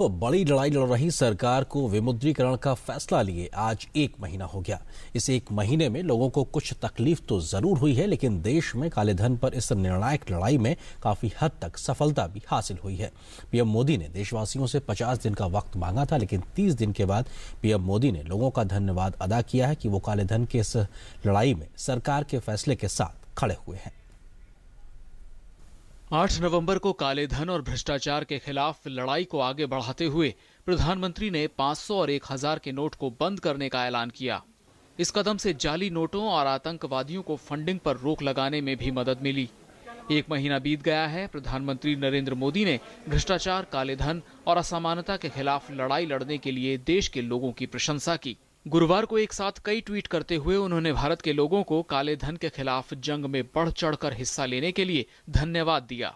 तो बड़ी लड़ाई लड़ रही सरकार को विमुद्रीकरण का फैसला लिए आज एक महीना हो गया इस एक महीने में लोगों को कुछ तकलीफ तो जरूर हुई है लेकिन देश में काले धन पर इस निर्णायक लड़ाई में काफी हद तक सफलता भी हासिल हुई है पीएम मोदी ने देशवासियों से 50 दिन का वक्त मांगा था लेकिन 30 दिन के बाद पीएम मोदी ने लोगों का धन्यवाद अदा किया है कि वो काले धन के इस लड़ाई में सरकार के फैसले के साथ खड़े हुए हैं 8 नवंबर को काले धन और भ्रष्टाचार के खिलाफ लड़ाई को आगे बढ़ाते हुए प्रधानमंत्री ने 500 और 1000 के नोट को बंद करने का ऐलान किया इस कदम से जाली नोटों और आतंकवादियों को फंडिंग पर रोक लगाने में भी मदद मिली एक महीना बीत गया है प्रधानमंत्री नरेंद्र मोदी ने भ्रष्टाचार काले धन और असमानता के खिलाफ लड़ाई लड़ने के लिए देश के लोगों की प्रशंसा की गुरुवार को एक साथ कई ट्वीट करते हुए उन्होंने भारत के लोगों को काले धन के खिलाफ जंग में बढ़ चढ़कर हिस्सा लेने के लिए धन्यवाद दिया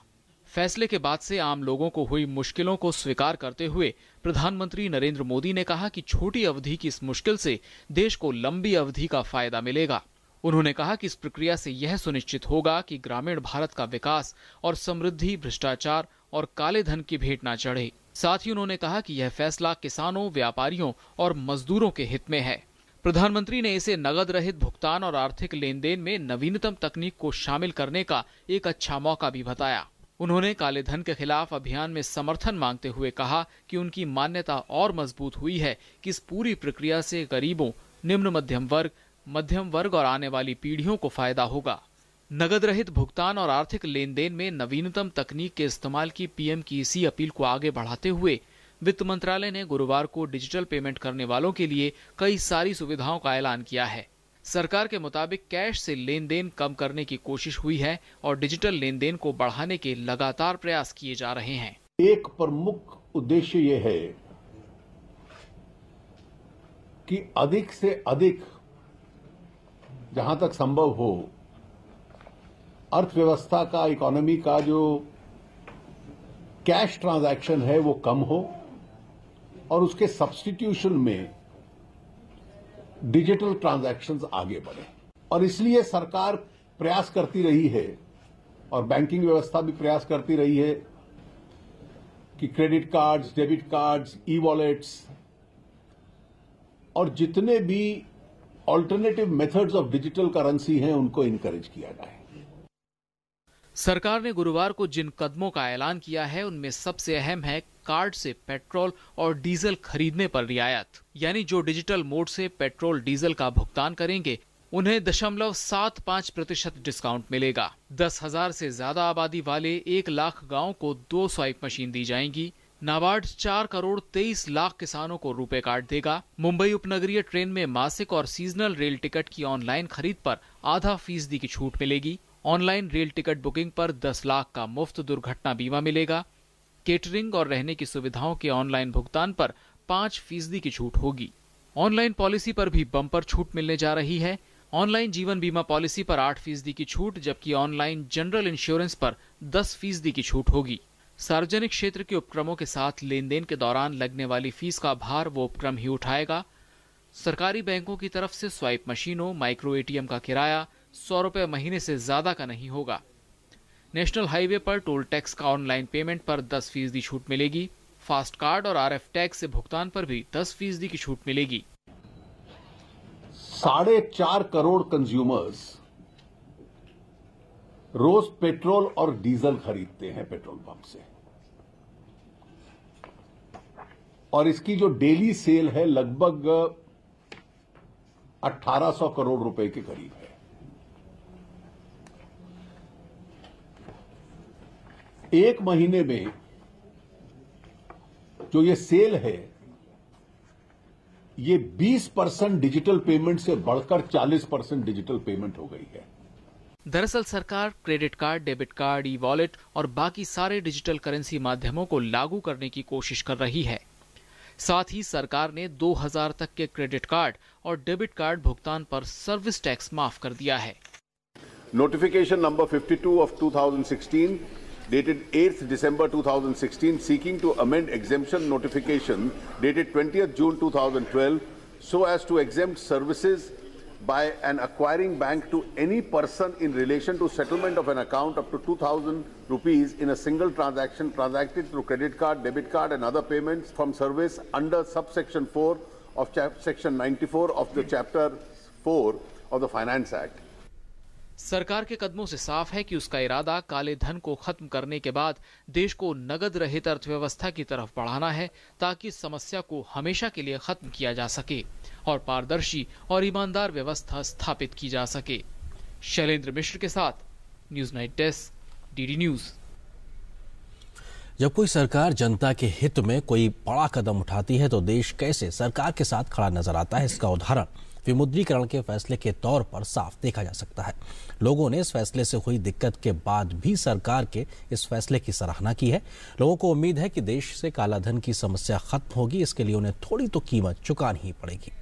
फैसले के बाद से आम लोगों को हुई मुश्किलों को स्वीकार करते हुए प्रधानमंत्री नरेंद्र मोदी ने कहा कि छोटी अवधि की इस मुश्किल से देश को लंबी अवधि का फायदा मिलेगा उन्होंने कहा कि इस प्रक्रिया से यह सुनिश्चित होगा कि ग्रामीण भारत का विकास और समृद्धि भ्रष्टाचार और काले धन की भेंट न चढ़े साथ ही उन्होंने कहा कि यह फैसला किसानों व्यापारियों और मजदूरों के हित में है प्रधानमंत्री ने इसे नगद रहित भुगतान और आर्थिक लेन देन में नवीनतम तकनीक को शामिल करने का एक अच्छा मौका भी बताया उन्होंने काले धन के खिलाफ अभियान में समर्थन मांगते हुए कहा कि उनकी मान्यता और मजबूत हुई है कि इस पूरी प्रक्रिया से गरीबों निम्न मध्यम वर्ग मध्यम वर्ग और आने वाली पीढ़ियों को फायदा होगा नगद रहित भुगतान और आर्थिक लेन देन में नवीनतम तकनीक के इस्तेमाल की पीएम की इसी अपील को आगे बढ़ाते हुए वित्त मंत्रालय ने गुरुवार को डिजिटल पेमेंट करने वालों के लिए कई सारी सुविधाओं का ऐलान किया है सरकार के मुताबिक कैश से लेन देन कम करने की कोशिश हुई है और डिजिटल लेन देन को बढ़ाने के लगातार प्रयास किए जा रहे हैं एक प्रमुख उद्देश्य ये है कि अधिक से अधिक जहां तक संभव हो अर्थव्यवस्था का इकोनॉमी का जो कैश ट्रांजैक्शन है वो कम हो और उसके सब्सटीट्यूशन में डिजिटल ट्रांजैक्शंस आगे बढ़े और इसलिए सरकार प्रयास करती रही है और बैंकिंग व्यवस्था भी प्रयास करती रही है कि credit cards debit cards e wallets और जितने भी alternative methods of digital currency हैं उनको इनकरेज किया जाए सरकार ने गुरुवार को जिन कदमों का ऐलान किया है उनमें सबसे अहम है कार्ड से पेट्रोल और डीजल खरीदने पर रियायत यानी जो डिजिटल मोड से पेट्रोल डीजल का भुगतान करेंगे उन्हें दशमलव सात पाँच प्रतिशत डिस्काउंट मिलेगा दस हजार से ज्यादा आबादी वाले एक लाख गाँव को दो स्वाइप मशीन दी जाएंगी नाबार्ड चार करोड़ तेईस लाख किसानों को रुपए कार्ड देगा मुंबई उपनगरीय ट्रेन में मासिक और सीजनल रेल टिकट की ऑनलाइन खरीद पर आधा फीसदी की छूट मिलेगी ऑनलाइन रेल टिकट बुकिंग पर 10 लाख का मुफ्त दुर्घटना बीमा मिलेगा केटरिंग और रहने की सुविधाओं के ऑनलाइन भुगतान पर पांच फीसदी की छूट होगी ऑनलाइन पॉलिसी पर भी बम्पर छूट मिलने जा रही है ऑनलाइन जीवन बीमा पॉलिसी पर आठ फीसदी की छूट जबकि ऑनलाइन जनरल इंश्योरेंस पर दस फीसदी की छूट होगी सार्वजनिक क्षेत्र के उपक्रमों के साथ लेन देन के दौरान लगने वाली फीस का भार वो उपक्रम ही उठाएगा सरकारी बैंकों की तरफ से स्वाइप मशीनों माइक्रो एटीएम का किराया सौ रुपये महीने से ज़्यादा का नहीं होगा नेशनल हाईवे पर टोल टैक्स का ऑनलाइन पेमेंट पर दस फीसदी छूट मिलेगी फास्ट कार्ड और आरएफ टैक्स से भुगतान पर भी दस फीसदी की छूट मिलेगी साढ़े चार करोड़ कंज्यूमर्स रोज पेट्रोल और डीजल खरीदते हैं पेट्रोल पंप से और इसकी जो डेली सेल है लगभग 1800 करोड़ रुपए के करीब एक महीने में जो ये सेल है ये 20 परसेंट डिजिटल पेमेंट से बढ़कर 40 परसेंट डिजिटल पेमेंट हो गई है दरअसल सरकार credit card debit card e wallet और बाकी सारे डिजिटल करेंसी माध्यमों को लागू करने की कोशिश कर रही है साथ ही सरकार ने 2000 तक के क्रेडिट कार्ड और डेबिट कार्ड भुगतान पर सर्विस टैक्स माफ कर दिया है notification number 52 of 2016 dated 8th December 2016 seeking to amend exemption notification dated 20th June 2012 so as to exempt services by an acquiring bank to any person in relation to settlement of an account up to 2000 rupees in a single transaction transacted through credit card debit card and other payments from service under subsection 4 of section 94 of the chapter 4 of the finance act सरकार के कदमों से साफ है कि उसका इरादा काले धन को खत्म करने के बाद देश को नगद रहित अर्थव्यवस्था की तरफ बढ़ाना है ताकि समस्या को हमेशा के लिए खत्म किया जा सके और पारदर्शी और ईमानदार व्यवस्था स्थापित की जा सके शैलेंद्र मिश्र के साथ news night desk DD news जब कोई सरकार जनता के हित में कोई बड़ा कदम उठाती है तो देश कैसे सरकार के साथ खड़ा नजर आता है इसका उदाहरण विमुद्रीकरण के फैसले के तौर पर साफ देखा जा सकता है लोगों ने इस फैसले से हुई दिक्कत के बाद भी सरकार के इस फैसले की सराहना की है लोगों को उम्मीद है कि देश से कालाधन की समस्या खत्म होगी इसके लिए उन्हें थोड़ी तो कीमत चुकानी ही पड़ेगी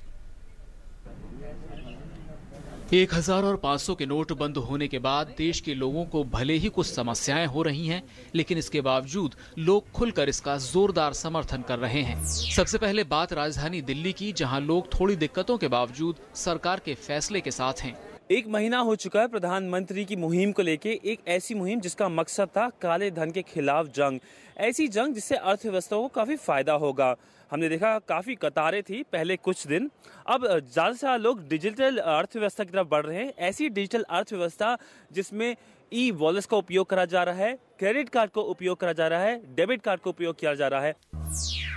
एक हजार और पाँच सौ के नोट बंद होने के बाद देश के लोगों को भले ही कुछ समस्याएं हो रही हैं लेकिन इसके बावजूद लोग खुलकर इसका जोरदार समर्थन कर रहे हैं सबसे पहले बात राजधानी दिल्ली की जहां लोग थोड़ी दिक्कतों के बावजूद सरकार के फैसले के साथ हैं एक महीना हो चुका है प्रधानमंत्री की मुहिम को लेके एक ऐसी मुहिम जिसका मकसद था काले धन के खिलाफ जंग ऐसी जंग जिससे अर्थव्यवस्था को काफ़ी फायदा होगा हमने देखा काफ़ी कतारें थी पहले कुछ दिन अब ज़्यादा से ज़्यादा लोग डिजिटल अर्थव्यवस्था की तरफ बढ़ रहे हैं ऐसी डिजिटल अर्थव्यवस्था जिसमें ई वॉलेट का उपयोग करा जा रहा है क्रेडिट कार्ड का उपयोग करा जा रहा है डेबिट कार्ड का उपयोग किया जा रहा है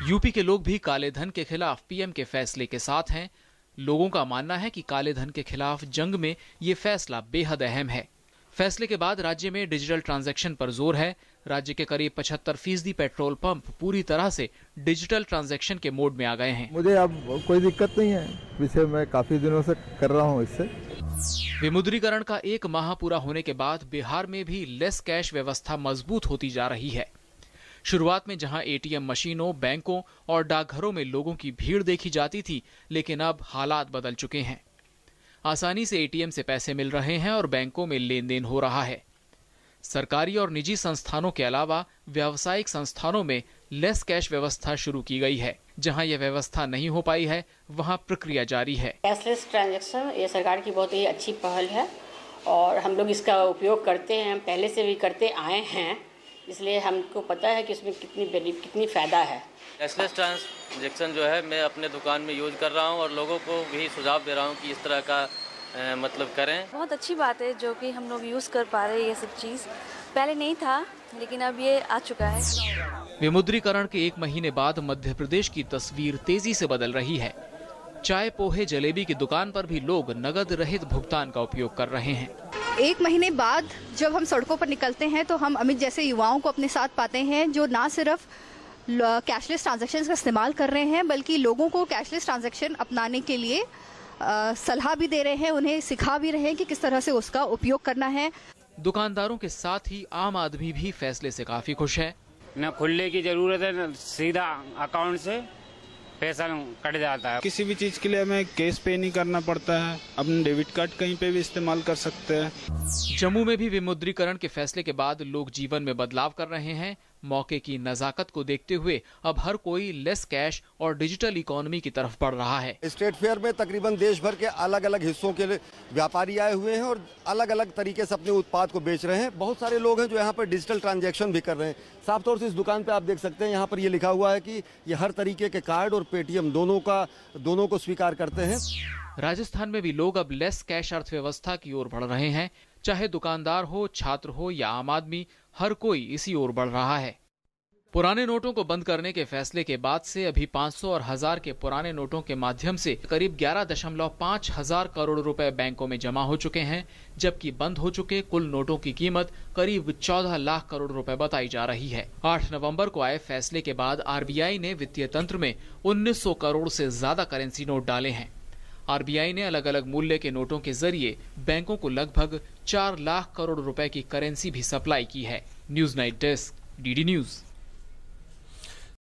यूपी के लोग भी काले धन के खिलाफ पीएम के फैसले के साथ हैं लोगों का मानना है कि काले धन के खिलाफ जंग में ये फैसला बेहद अहम है फैसले के बाद राज्य में डिजिटल ट्रांजैक्शन पर जोर है राज्य के करीब पचहत्तर फीसदी पेट्रोल पंप पूरी तरह से डिजिटल ट्रांजैक्शन के मोड में आ गए हैं मुझे अब कोई दिक्कत नहीं है विषय मैं काफी दिनों से कर रहा हूँ इससे विमुद्रीकरण का एक माह पूरा होने के बाद बिहार में भी लेस कैश व्यवस्था मजबूत होती जा रही है शुरुआत में जहां एटीएम मशीनों बैंकों और डाकघरों में लोगों की भीड़ देखी जाती थी लेकिन अब हालात बदल चुके हैं आसानी से एटीएम से पैसे मिल रहे हैं और बैंकों में लेन देन हो रहा है सरकारी और निजी संस्थानों के अलावा व्यावसायिक संस्थानों में लेस कैश व्यवस्था शुरू की गई है जहां यह व्यवस्था नहीं हो पाई है वहां प्रक्रिया जारी है कैशलेस ट्रांजैक्शन ये सरकार की बहुत ही अच्छी पहल है और हम लोग इसका उपयोग करते हैं पहले से भी करते आए हैं इसलिए हमको पता है कि इसमें कितनी कितनी फ़ायदा है कैशलेस ट्रांजेक्शन जो है मैं अपने दुकान में यूज कर रहा हूँ और लोगों को भी सुझाव दे रहा हूँ कि इस तरह का ए, मतलब करें बहुत अच्छी बात है जो कि हम लोग यूज़ कर पा रहे हैं ये सब चीज़ पहले नहीं था लेकिन अब ये आ चुका है विमुद्रीकरण के एक महीने बाद मध्य प्रदेश की तस्वीर तेजी से बदल रही है चाय पोहे जलेबी की दुकान पर भी लोग नगद रहित भुगतान का उपयोग कर रहे हैं एक महीने बाद जब हम सड़कों पर निकलते हैं तो हम अमित जैसे युवाओं को अपने साथ पाते हैं जो ना सिर्फ कैशलेस ट्रांजेक्शन का इस्तेमाल कर रहे हैं बल्कि लोगों को कैशलेस ट्रांजेक्शन अपनाने के लिए सलाह भी दे रहे हैं उन्हें सिखा भी रहे हैं कि किस तरह से उसका उपयोग करना है दुकानदारों के साथ ही आम आदमी भी फैसले से काफी खुश है न खुलने की जरूरत है न सीधा अकाउंट से पैसा कट जाता है किसी भी चीज के लिए हमें कैश पे नहीं करना पड़ता है अपने डेबिट कार्ड कहीं पे भी इस्तेमाल कर सकते हैं जम्मू में भी विमुद्रीकरण के फैसले के बाद लोग जीवन में बदलाव कर रहे हैं मौके की नजाकत को देखते हुए अब हर कोई लेस कैश और डिजिटल इकोनॉमी की तरफ बढ़ रहा है स्टेट फेयर में तकरीबन देश भर के अलग अलग हिस्सों के व्यापारी आए हुए हैं और अलग अलग तरीके से अपने उत्पाद को बेच रहे हैं बहुत सारे लोग हैं जो यहाँ पर डिजिटल ट्रांजेक्शन भी कर रहे हैं साफ तौर से इस दुकान पर आप देख सकते हैं यहाँ पर ये लिखा हुआ है कि ये हर तरीके के कार्ड और पेटीएम दोनों का दोनों को स्वीकार करते हैं राजस्थान में भी लोग अब लेस कैश अर्थव्यवस्था की ओर बढ़ रहे हैं चाहे दुकानदार हो छात्र हो या आम आदमी हर कोई इसी ओर बढ़ रहा है पुराने नोटों को बंद करने के फैसले के बाद से अभी 500 और हजार के पुराने नोटों के माध्यम से करीब ग्यारह दशमलव पाँच हजार करोड़ रुपए बैंकों में जमा हो चुके हैं जबकि बंद हो चुके कुल नोटों की कीमत करीब 14 लाख करोड़ रुपए बताई जा रही है 8 नवंबर को आए फैसले के बाद आरबीआई ने वित्तीय तंत्र में उन्नीस करोड़ से ज्यादा करेंसी नोट डाले हैं आरबीआई ने अलग अलग मूल्य के नोटों के जरिए बैंकों को लगभग चार लाख करोड़ रुपए की करेंसी भी सप्लाई की है news night desk DD news